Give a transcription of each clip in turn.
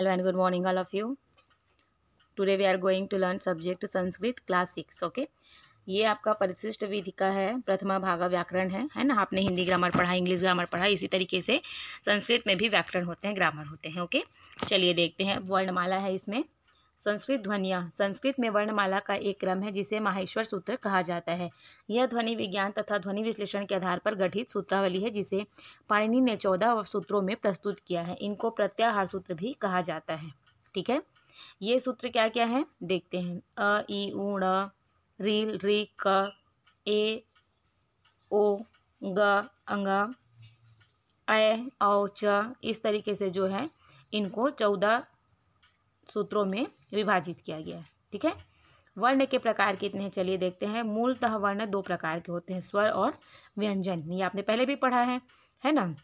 hello and good morning all of you today we are going to learn subject sanskrit class 6 okay ये आपका परिशिष्ट विधि का है प्रथमा भागा व्याकरण है है ना आपने हिंदी ग्रामर पढ़ा इंग्लिश ग्रामर पढ़ा इसी तरीके से संस्कृत में भी व्याकरण होते हैं ग्रामर होते हैं ओके चलिए देखते हैं वर्णमाला है इसमें संस्कृत ध्वनिया संस्कृत में वर्णमाला का एक क्रम है जिसे माहेश्वर सूत्र कहा जाता है यह ध्वनि विज्ञान तथा ध्वनि विश्लेषण के आधार पर गठित सूत्रावली है जिसे पाणिनि ने चौदह सूत्रों में प्रस्तुत किया है इनको प्रत्याहार सूत्र भी कहा जाता है ठीक है ये सूत्र क्या क्या है देखते हैं अ ई ऊण रील री क ए ओ ग अंग औ च इस तरीके से जो है इनको चौदह सूत्रों में विभाजित किया गया है ठीक है वर्ण के प्रकार कितने हैं चलिए देखते हैं मूलतः वर्ण दो प्रकार के होते हैं स्वर और व्यंजन ये आपने पहले भी पढ़ा है है ना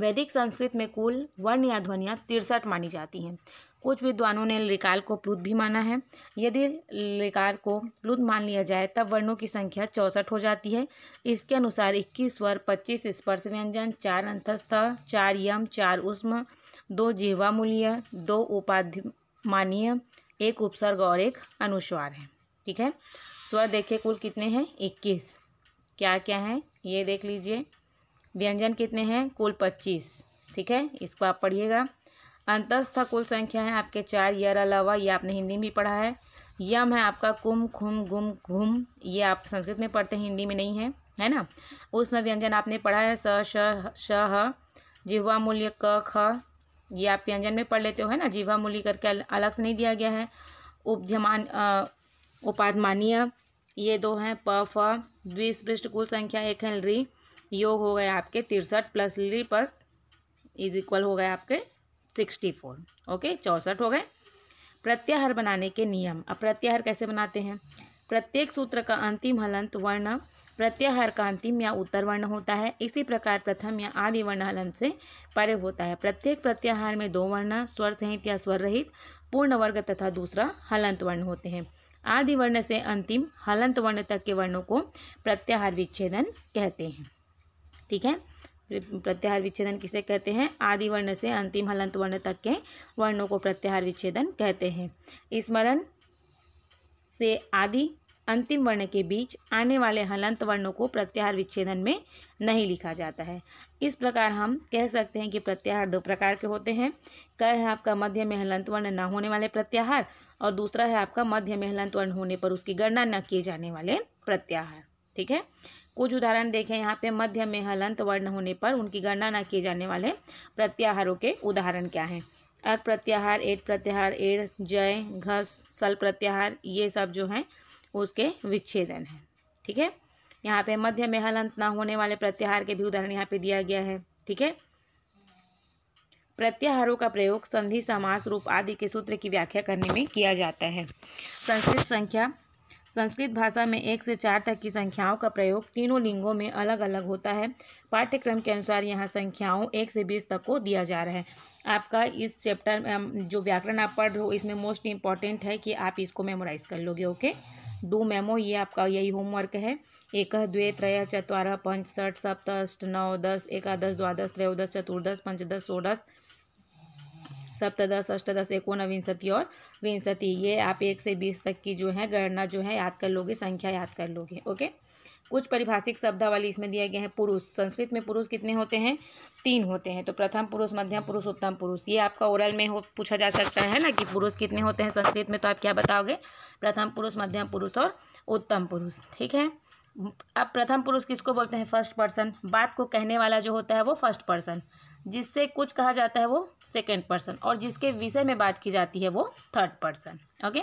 वैदिक संस्कृत में कुल वर्ण या ध्वनियाँ तिरसठ मानी जाती हैं कुछ विद्वानों ने लिकाल को प्लुत भी माना है यदि लिकाल को प्लुत मान लिया जाए तब वर्णों की संख्या चौंसठ हो जाती है इसके अनुसार इक्कीस स्वर पच्चीस स्पर्श व्यंजन चार अंतस्थ चार यम चार उष्म दो मूल्य दो उपाधिमानीय एक उपसर्ग और एक अनुस्वार है ठीक है स्वर देखिए कुल कितने हैं इक्कीस क्या क्या हैं ये देख लीजिए व्यंजन कितने हैं कुल पच्चीस ठीक है इसको आप पढ़िएगा अंतस्थ कुल संख्या है आपके चार यर अलावा ये आपने हिंदी में भी पढ़ा है यम है आपका कुम खुम गुम घुम ये आप संस्कृत में पढ़ते हैं हिंदी में नहीं है है ना उसमें व्यंजन आपने पढ़ा है स श जिह्वा मूल्य क ख ये आप व्यंजन में पढ़ लेते हो है ना जीवा मूली करके अलग से नहीं दिया गया है उपध्यमान उपाधमानीय ये दो हैं प फ द्विस्पृष्ट कुल संख्या एक है ली योग हो गए आपके तिरसठ प्लस ली प्लस इज इक्वल हो गए आपके सिक्सटी फोर ओके चौंसठ हो गए प्रत्याहार बनाने के नियम अब प्रत्याहार कैसे बनाते हैं प्रत्येक सूत्र का अंतिम हलंत वर्ण प्रत्याहार का अंतिम या उत्तर वर्ण होता है इसी प्रकार प्रथम या आदि वर्ण हलन से परे होता है प्रत्येक प्रत्याहार में दो वर्ण स्वर सहित या स्वर रहित पूर्ण वर्ग तथा दूसरा हलंत वर्ण होते हैं आदि वर्ण से अंतिम हलंत वर्ण तक के वर्णों को प्रत्याहार विच्छेदन कहते हैं ठीक है प्रत्याहार विच्छेदन किसे कहते हैं आदि वर्ण से अंतिम हलंत वर्ण तक के वर्णों को प्रत्याहार विच्छेदन कहते हैं स्मरण से आदि अंतिम वर्ण के बीच आने वाले हलंत वर्णों को प्रत्याहार विच्छेदन में नहीं लिखा जाता है इस प्रकार हम कह सकते हैं कि प्रत्याहार दो प्रकार के होते हैं क है आपका मध्य में हलंत वर्ण न होने वाले प्रत्याहार और दूसरा है आपका मध्य में हलंत वर्ण होने पर उसकी गणना न किए जाने वाले प्रत्याहार ठीक है कुछ उदाहरण देखें यहाँ पे मध्य में हलंत वर्ण होने पर उनकी गणना न किए जाने वाले प्रत्याहारों के उदाहरण क्या हैं अक प्रत्याहार एट प्रत्याहार एड़ जय घस सल प्रत्याहार ये सब जो हैं उसके विच्छेदन है ठीक है यहाँ पे मध्य में हलंत ना होने वाले प्रत्याहार के भी उदाहरण यहाँ पे दिया गया है ठीक है प्रत्याहारों का प्रयोग संधि समास रूप आदि के सूत्र की व्याख्या करने में किया जाता है संस्कृत संख्या संस्कृत भाषा में एक से चार तक की संख्याओं का प्रयोग तीनों लिंगों में अलग अलग होता है पाठ्यक्रम के अनुसार यहाँ संख्याओं एक से बीस तक को दिया जा रहा है आपका इस चैप्टर जो व्याकरण आप पढ़ रहे हो इसमें मोस्ट इम्पॉर्टेंट है कि आप इसको मेमोराइज कर लोगे ओके दो मेमो ये आपका यही होमवर्क है एक द्वे त्रय चतवारह पंच षट सप्त अष्ट नौ दस एकादश द्वादश त्रयोदश चतुर्दश पंचदश षोडश सप्तदश अष्टदश एकोनविंशति और विंशति ये आप एक से बीस तक की जो है गणना जो है याद कर लोगे संख्या याद कर लोगे ओके कुछ परिभाषिक शब्दावली इसमें दिया गया है पुरुष संस्कृत में पुरुष कितने होते हैं तीन होते हैं तो प्रथम पुरुष मध्यम पुरुष उत्तम पुरुष ये आपका ओरल में हो पूछा जा सकता है ना कि पुरुष कितने होते हैं संस्कृत में तो आप क्या बताओगे प्रथम पुरुष मध्यम पुरुष और उत्तम पुरुष ठीक है अब प्रथम पुरुष किसको बोलते हैं फर्स्ट पर्सन बात को कहने वाला जो होता है वो फर्स्ट पर्सन जिससे कुछ कहा जाता है वो सेकेंड पर्सन और जिसके विषय में बात की जाती है वो थर्ड पर्सन ओके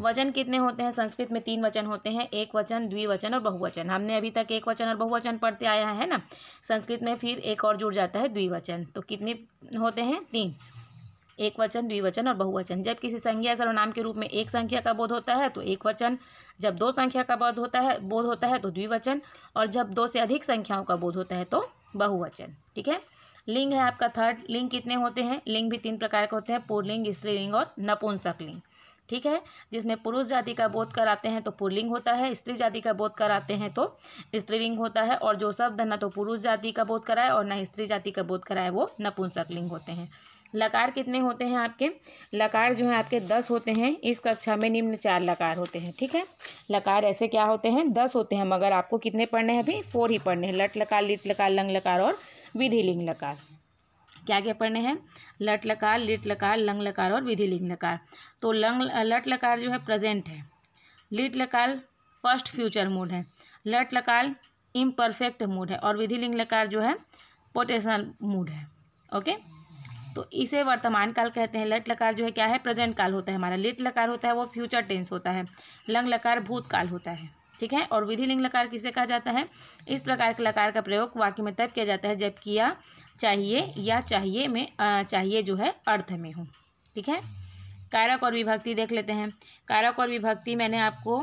वचन कितने होते हैं संस्कृत में तीन वचन होते हैं एक वचन द्विवचन और बहुवचन हमने अभी तक एक वचन और बहुवचन पढ़ते आया है ना संस्कृत में फिर एक और जुड़ जाता है द्विवचन तो कितने होते हैं तीन एक वचन द्विवचन और बहुवचन जब किसी संज्ञा सर्वनाम के रूप में एक संख्या का बोध होता है तो एक वचन जब दो संख्या का बोध होता है बोध होता है तो द्विवचन और जब दो से अधिक संख्याओं का बोध होता है तो बहुवचन ठीक है लिंग है आपका थर्ड लिंग कितने होते हैं लिंग भी तीन प्रकार के होते हैं पुरलिंग स्त्रीलिंग और नपुंसक लिंग ठीक है जिसमें पुरुष जाति का बोध कराते हैं तो पुरलिंग होता है स्त्री जाति का बोध कराते हैं तो स्त्रीलिंग होता है और जो शब्द न तो पुरुष जाति का बोध कराए और न स्त्री जाति का बोध कराए वो नपुंसक लिंग होते हैं लकार कितने होते हैं आपके लकार जो है आपके दस होते हैं इस कक्षा में निम्न चार लकार होते हैं ठीक है लकार ऐसे क्या होते हैं दस होते हैं मगर आपको कितने पढ़ने हैं अभी फोर ही पढ़ने हैं लट लकार लिट लकार लंग लकार और विधि लिंग लकार क्या क्या पढ़ने हैं लट लकार लिट लकार लंग लकार और विधि लिंग लकार तो लंग लट लकार जो है प्रेजेंट है लिट लकार फर्स्ट फ्यूचर मूड है लट लकार इम्परफेक्ट मूड है और विधि लिंग लकार जो है पोटेशनल मूड है ओके तो इसे वर्तमान काल कहते हैं लट लकार जो है क्या है प्रेजेंट काल होता है हमारा लिट लकार होता है वो फ्यूचर टेंस होता है लंग लकार भूतकाल होता है ठीक है और विधि लिंग लकार किसे कहा जाता है इस प्रकार के लकार का प्रयोग वाक्य में तब किया जाता है जब किया चाहिए या चाहिए में आ, चाहिए जो है अर्थ में हो ठीक है कारक और विभक्ति देख लेते हैं कारक और विभक्ति मैंने आपको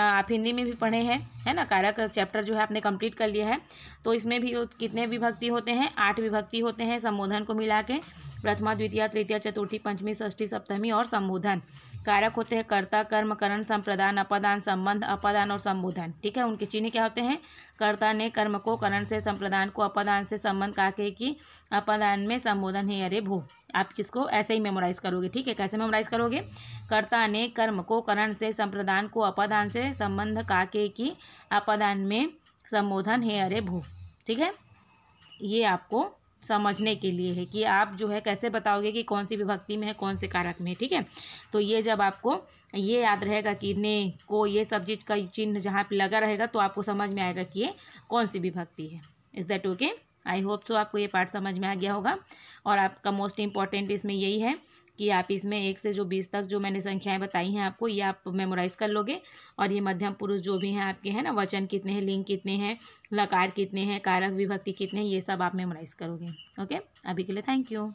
आप हिंदी में भी पढ़े हैं है ना कारक चैप्टर जो है आपने कंप्लीट कर लिया है तो इसमें भी कितने विभक्ति होते हैं आठ विभक्ति होते हैं संबोधन को मिला के प्रथमा द्वितीय तृतीय चतुर्थी पंचमी षष्ठी सप्तमी और संबोधन कारक होते हैं कर्ता कर्म करण संप्रदान अपादान संबंध अपादान और संबोधन ठीक है उनके चिन्ह क्या होते हैं कर्ता ने कर्म को करण से संप्रदान को अपादान से संबंध कहा के कि अपादान में संबोधन है अरे भू आप किसको ऐसे ही मेमोराइज करोगे ठीक है कैसे मेमोराइज करोगे कर्ता ने कर्म को करण से संप्रदान को अपादान से संबंध का के कि अपादान में संबोधन है अरे भू ठीक है ये आपको समझने के लिए है कि आप जो है कैसे बताओगे कि कौन सी विभक्ति में है कौन से कारक में है ठीक है तो ये जब आपको ये याद रहेगा कि ने को ये सब चीज़ का चिन्ह जहाँ पे लगा रहेगा तो आपको समझ में आएगा कि ये कौन सी विभक्ति है is that okay I hope तो आपको ये पार्ट समझ में आ गया होगा और आपका मोस्ट इम्पॉर्टेंट इसमें यही है कि आप इसमें एक से जो बीस तक जो मैंने संख्याएं बताई हैं आपको ये आप मेमोराइज़ कर लोगे और ये मध्यम पुरुष जो भी हैं आपके हैं ना वचन कितने हैं लिंग कितने हैं लकार कितने हैं कारक विभक्ति कितने हैं ये सब आप मेमोराइज़ करोगे ओके अभी के लिए थैंक यू